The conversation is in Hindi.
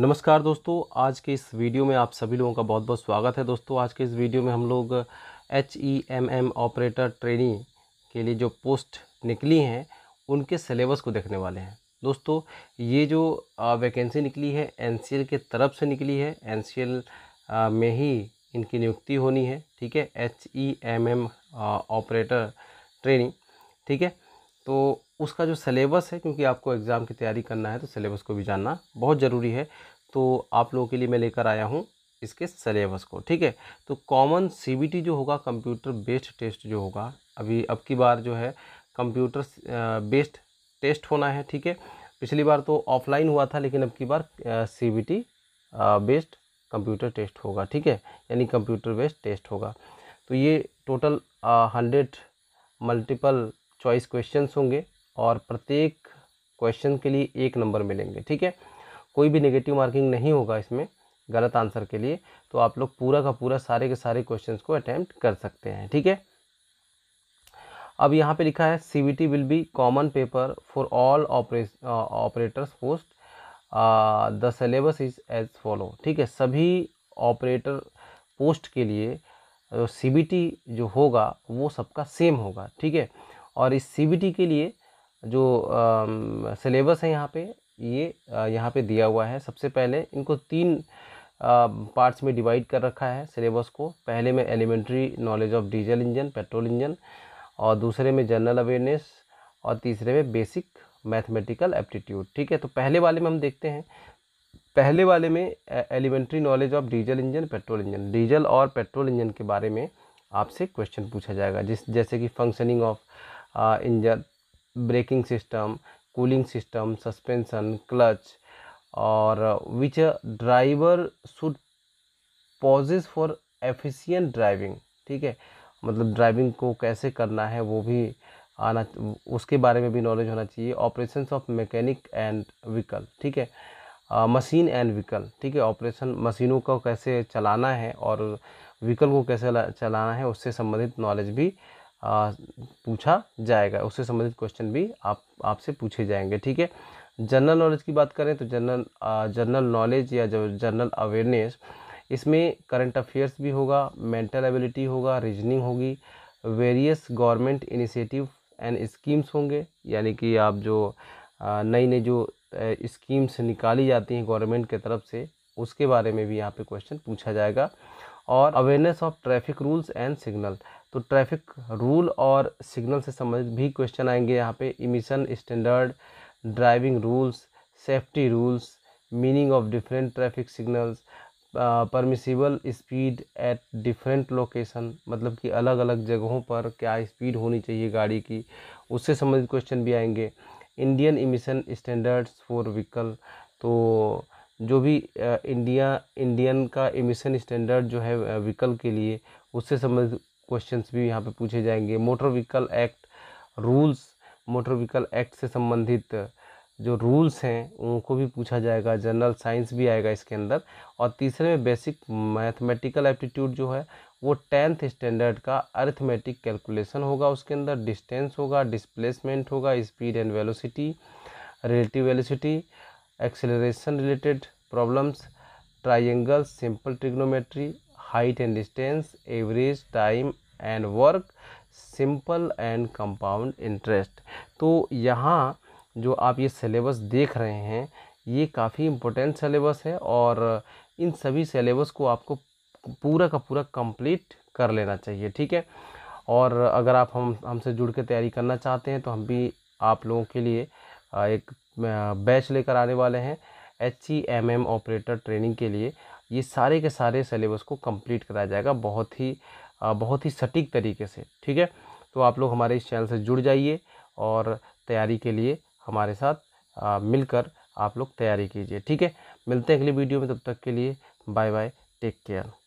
नमस्कार दोस्तों आज के इस वीडियो में आप सभी लोगों का बहुत बहुत स्वागत है दोस्तों आज के इस वीडियो में हम लोग H E M M operator training के लिए जो पोस्ट निकली हैं उनके सिलेबस को देखने वाले हैं दोस्तों ये जो वैकेंसी निकली है एन सी एल के तरफ से निकली है एन सी एल में ही इनकी नियुक्ति होनी है ठीक है H E M M operator training ठीक है तो उसका जो सलेबस है क्योंकि आपको एग्ज़ाम की तैयारी करना है तो सलेबस को भी जानना बहुत ज़रूरी है तो आप लोगों के लिए मैं लेकर आया हूँ इसके सलेबस को ठीक है तो कॉमन सी जो होगा कंप्यूटर बेस्ड टेस्ट जो होगा अभी अब की बार जो है कंप्यूटर बेस्ड टेस्ट होना है ठीक है पिछली बार तो ऑफलाइन हुआ था लेकिन अब की बार C T based computer test होगा ठीक है यानी कंप्यूटर बेस्ड टेस्ट होगा तो ये total hundred multiple choice questions होंगे और प्रत्येक क्वेश्चन के लिए एक नंबर मिलेंगे ठीक है कोई भी नेगेटिव मार्किंग नहीं होगा इसमें गलत आंसर के लिए तो आप लोग पूरा का पूरा सारे के सारे क्वेश्चंस को अटैम्प्ट कर सकते हैं ठीक है अब यहाँ पे लिखा है C B T will be common paper for all ऑपरे operators post the syllabus is as follow ठीक है सभी ऑपरेटर पोस्ट के लिए सी बी टी जो होगा वो सबका सेम होगा ठीक है और इस सी बी टी के लिए जो सिलेबस है यहाँ पे ये यहाँ पे दिया हुआ है सबसे पहले इनको तीन पार्ट्स में डिवाइड कर रखा है सिलेबस को पहले में elementary knowledge of diesel engine petrol engine और दूसरे में जनरल अवेयरनेस और तीसरे में बेसिक मैथमेटिकल एप्टीट्यूड ठीक है तो पहले वाले में हम देखते हैं पहले वाले में elementary knowledge of diesel engine petrol engine diesel और पेट्रोल इंजन के बारे में आपसे क्वेश्चन पूछा जाएगा जिस जैसे कि functioning of engine braking system cooling system suspension clutch और which driver should possess for efficient driving ठीक है मतलब ड्राइविंग को कैसे करना है वो भी आना उसके बारे में भी नॉलेज होना चाहिए operation of mechanic and vehicle ठीक है मशीन एंड व्हीकल ठीक है ऑपरेशन मशीनों को कैसे चलाना है और व्हीकल को कैसे चलाना है उससे संबंधित नॉलेज भी पूछा जाएगा उससे संबंधित क्वेश्चन भी आप आपसे पूछे जाएंगे ठीक है जनरल नॉलेज की बात करें तो जनरल जनरल नॉलेज या जनरल अवेयरनेस इसमें करंट अफेयर्स भी होगा मेंटल एबिलिटी होगा रीजनिंग होगी various government initiative and schemes होंगे यानी कि आप जो नई नई जो स्कीम्स निकाली जाती हैं गवर्नमेंट के तरफ से उसके बारे में भी यहाँ पे क्वेश्चन पूछा जाएगा और awareness of traffic rules and signal तो ट्रैफिक रूल और सिग्नल से संबंधित भी क्वेश्चन आएंगे यहाँ पे emission standard driving rules safety rules meaning of different traffic signals permissible speed at different location मतलब कि अलग अलग जगहों पर क्या स्पीड होनी चाहिए गाड़ी की उससे संबंधित क्वेश्चन भी आएंगे Indian emission standards for vehicle तो जो भी इंडिया इंडियन का इमिशन स्टैंडर्ड जो है व्हीकल के लिए उससे संबंधित क्वेश्चंस भी यहाँ पे पूछे जाएंगे motor vehicle act rules motor vehicle act से संबंधित जो रूल्स हैं उनको भी पूछा जाएगा जनरल साइंस भी आएगा इसके अंदर और तीसरे में बेसिक मैथमेटिकल एप्टीट्यूड जो है वो टेंथ स्टैंडर्ड का अर्थमेटिक कैलकुलेशन होगा उसके अंदर डिस्टेंस होगा डिस्प्लेसमेंट होगा speed and velocity relative velocity acceleration related problems triangle simple trigonometry height and distance average time and work simple and compound interest तो यहाँ जो आप ये सिलेबस देख रहे हैं ये काफ़ी इम्पोर्टेंट सिलेबस है और इन सभी सिलेबस को आपको पूरा का पूरा कंप्लीट कर लेना चाहिए ठीक है और अगर आप हम हमसे जुड़ के तैयारी करना चाहते हैं तो हम भी आप लोगों के लिए एक बैच लेकर आने वाले हैं H C M M operator training के लिए ये सारे के सारे सिलेबस को कंप्लीट कराया जाएगा बहुत ही बहुत ही सटीक तरीके से ठीक है तो आप लोग हमारे इस चैनल से जुड़ जाइए और तैयारी के लिए हमारे साथ मिलकर आप लोग तैयारी कीजिए ठीक है मिलते हैं अगली वीडियो में तब तक के लिए बाय बाय टेक केयर